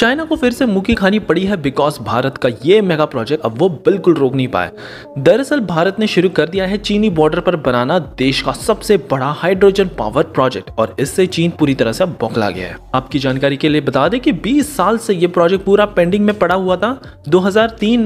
China को फिर से मुखी खानी पड़ी है बिकॉज भारत का ये मेगा प्रोजेक्ट अब वो बिल्कुल रोक नहीं पाए दरअसल भारत ने शुरू कर दिया है चीनी बॉर्डर पर बनाना देश का सबसे बड़ा हाइड्रोजन पावर प्रोजेक्ट और इससे चीन पूरी तरह से बौखला गया है आपकी जानकारी के लिए बता दें कि 20 साल से ये प्रोजेक्ट पूरा पेंडिंग में पड़ा हुआ था दो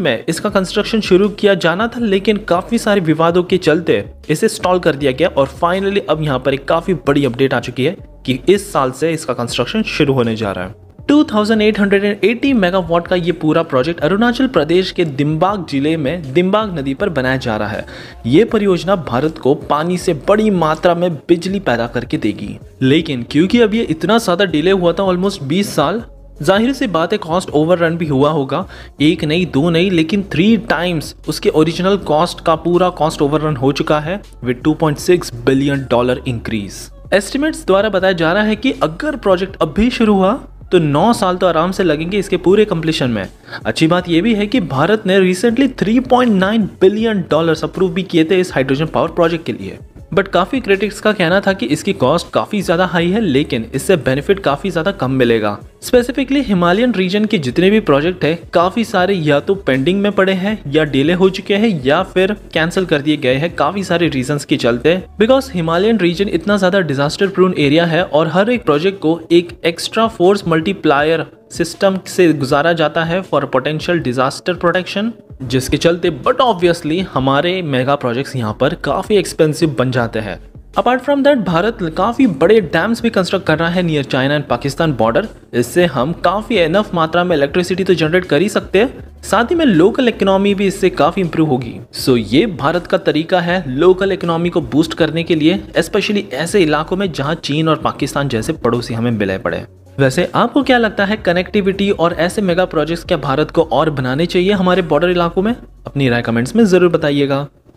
में इसका कंस्ट्रक्शन शुरू किया जाना था लेकिन काफी सारे विवादों के चलते इसे स्टॉल कर दिया गया और फाइनली अब यहाँ पर एक काफी बड़ी अपडेट आ चुकी है कि इस साल से इसका कंस्ट्रक्शन शुरू होने जा रहा है 2880 मेगावाट का ये पूरा प्रोजेक्ट अरुणाचल प्रदेश के दिम्बाग जिले में दिम्बाग नदी पर बनाया जा रहा है ये परियोजना भारत को पानी से बड़ी मात्रा में बिजली पैदा करके देगी लेकिन क्योंकि अब ये इतना ज़्यादा डिले हुआ था ऑलमोस्ट 20 साल जाहिर सी बात है कॉस्ट ओवररन भी हुआ होगा एक नहीं दो नहीं लेकिन थ्री टाइम्स उसके ओरिजिनल कॉस्ट का पूरा कॉस्ट ओवररन हो चुका है with 2.6 billion dollar increase estimates द्वारा बताया जा रहा है कि अगर प्रोजेक्ट अब भी शुरू हुआ तो 9 साल तो आराम से लगेंगे इसके पूरे कंप्लीशन में अच्छी बात यह भी है कि भारत ने रिसेंटली 3.9 बिलियन डॉलर्स अप्रूव भी किए थे इस हाइड्रोजन पावर प्रोजेक्ट के लिए बट काफ़ी क्रिटिक्स का कहना था कि इसकी कॉस्ट काफ़ी ज़्यादा हाई है लेकिन इससे बेनिफिट काफ़ी ज़्यादा कम मिलेगा स्पेसिफिकली हिमालयन रीजन के जितने भी प्रोजेक्ट है काफ़ी सारे या तो पेंडिंग में पड़े हैं या डिले हो चुके हैं या फिर कैंसिल कर दिए गए हैं काफ़ी सारे रीजन के चलते बिकॉज हिमालयन रीजन इतना ज़्यादा डिजास्टर प्रून एरिया है और हर एक प्रोजेक्ट को एक एक्स्ट्रा फोर्स मल्टीप्लायर सिस्टम से गुजारा जाता है फॉर पोटेंशियल डिजास्टर प्रोटेक्शन जिसके चलते बट ऑब्वियसली हमारे मेगा प्रोजेक्ट्स यहाँ पर काफ़ी एक्सपेंसिव बन जाते हैं अपार्ट फ्रॉम दैट भारत काफ़ी बड़े डैम्स भी कंस्ट्रक्ट कर रहा है near China and Pakistan border इससे हम काफ़ी एनफ मात्रा में इलेक्ट्रिसिटी तो जनरेट कर ही सकते हैं साथ ही में लोकल इकोनॉमी भी इससे काफ़ी इंप्रूव होगी सो so, ये भारत का तरीका है लोकल इकोनॉमी को बूस्ट करने के लिए स्पेशली ऐसे इलाकों में जहाँ चीन और पाकिस्तान जैसे पड़ोसी हमें मिले पड़े वैसे आपको क्या लगता है कनेक्टिविटी और ऐसे मेगा प्रोजेक्ट्स क्या भारत को और बनाने चाहिए हमारे बॉर्डर इलाकों में अपनी राय कमेंट्स में ज़रूर बताइएगा